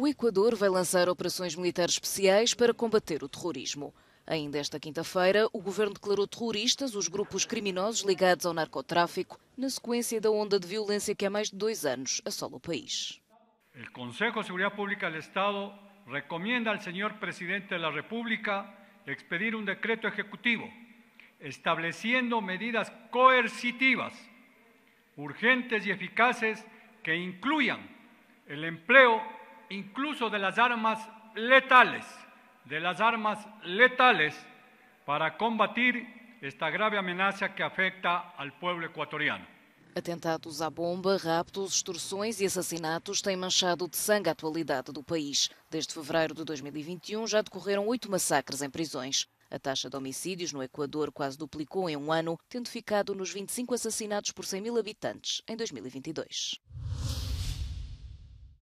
O Equador vai lançar operações militares especiais para combater o terrorismo. Ainda esta quinta-feira, o governo declarou terroristas os grupos criminosos ligados ao narcotráfico, na sequência da onda de violência que há mais de dois anos assola o país. O Conselho de Segurança Pública do Estado recomenda ao senhor Presidente da República expedir um decreto executivo, estabelecendo medidas coercitivas, urgentes e eficazes que incluam o emprego incluso de las armas letales, de las armas letales para combatir esta grave ameaça que afeta al pueblo ecuatoriano. Atentados à bomba, raptos, extorsões e assassinatos têm manchado de sangue a atualidade do país. Desde fevereiro de 2021 já decorreram oito massacres em prisões. A taxa de homicídios no Equador quase duplicou em um ano, tendo ficado nos 25 assassinatos por 100 mil habitantes em 2022.